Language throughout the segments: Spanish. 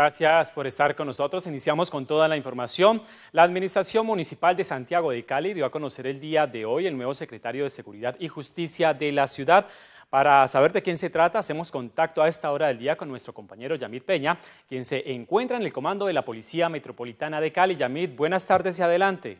Gracias por estar con nosotros. Iniciamos con toda la información. La Administración Municipal de Santiago de Cali dio a conocer el día de hoy el nuevo secretario de Seguridad y Justicia de la ciudad. Para saber de quién se trata, hacemos contacto a esta hora del día con nuestro compañero Yamid Peña, quien se encuentra en el comando de la Policía Metropolitana de Cali. Yamid, buenas tardes y adelante.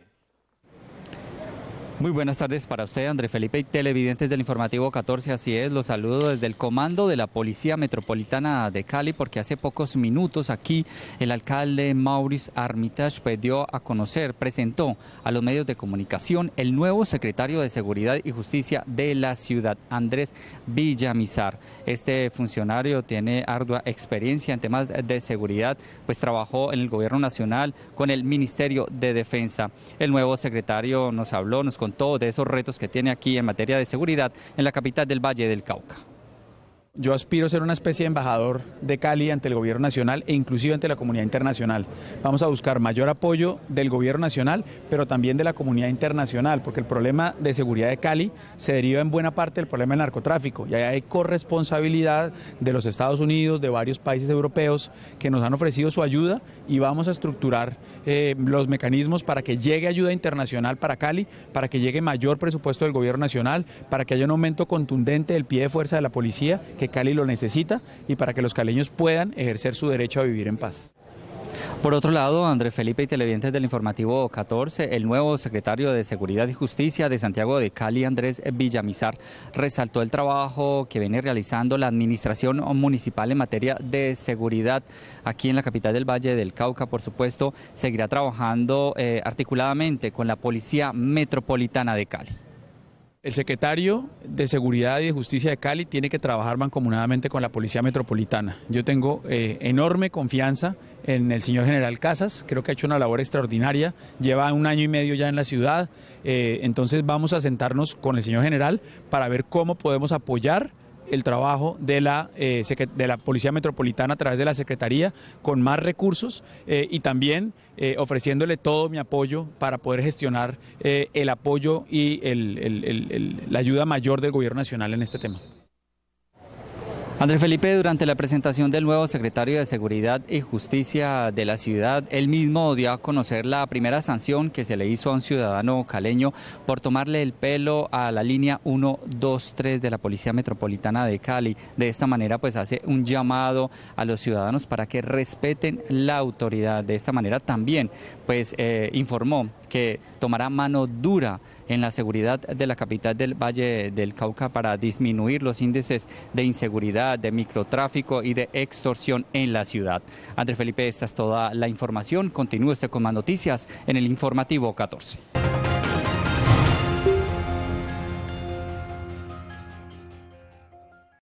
Muy buenas tardes para usted, Andrés Felipe y televidentes del informativo 14. Así es, los saludo desde el comando de la Policía Metropolitana de Cali, porque hace pocos minutos aquí el alcalde Maurice Armitage pidió pues, a conocer, presentó a los medios de comunicación el nuevo secretario de Seguridad y Justicia de la ciudad, Andrés Villamizar. Este funcionario tiene ardua experiencia en temas de seguridad, pues trabajó en el gobierno nacional con el Ministerio de Defensa. El nuevo secretario nos habló, nos contó con todos esos retos que tiene aquí en materia de seguridad en la capital del Valle del Cauca. Yo aspiro a ser una especie de embajador de Cali ante el gobierno nacional e inclusive ante la comunidad internacional. Vamos a buscar mayor apoyo del gobierno nacional, pero también de la comunidad internacional, porque el problema de seguridad de Cali se deriva en buena parte del problema del narcotráfico. Y hay corresponsabilidad de los Estados Unidos, de varios países europeos que nos han ofrecido su ayuda y vamos a estructurar eh, los mecanismos para que llegue ayuda internacional para Cali, para que llegue mayor presupuesto del gobierno nacional, para que haya un aumento contundente del pie de fuerza de la policía que Cali lo necesita y para que los caleños puedan ejercer su derecho a vivir en paz. Por otro lado, Andrés Felipe y televidentes del informativo 14, el nuevo secretario de Seguridad y Justicia de Santiago de Cali, Andrés Villamizar, resaltó el trabajo que viene realizando la administración municipal en materia de seguridad aquí en la capital del Valle del Cauca. Por supuesto, seguirá trabajando eh, articuladamente con la Policía Metropolitana de Cali. El secretario de Seguridad y de Justicia de Cali tiene que trabajar mancomunadamente con la Policía Metropolitana. Yo tengo eh, enorme confianza en el señor general Casas, creo que ha hecho una labor extraordinaria, lleva un año y medio ya en la ciudad, eh, entonces vamos a sentarnos con el señor general para ver cómo podemos apoyar el trabajo de la, eh, de la Policía Metropolitana a través de la Secretaría con más recursos eh, y también eh, ofreciéndole todo mi apoyo para poder gestionar el apoyo y el, la ayuda mayor del Gobierno Nacional en este tema. Andrés Felipe, durante la presentación del nuevo secretario de Seguridad y Justicia de la ciudad, él mismo dio a conocer la primera sanción que se le hizo a un ciudadano caleño por tomarle el pelo a la línea 123 de la Policía Metropolitana de Cali. De esta manera, pues hace un llamado a los ciudadanos para que respeten la autoridad. De esta manera también, pues eh, informó que tomará mano dura en la seguridad de la capital del Valle del Cauca para disminuir los índices de inseguridad, de microtráfico y de extorsión en la ciudad. Andrés Felipe, esta es toda la información. Continúe usted con más noticias en el informativo 14.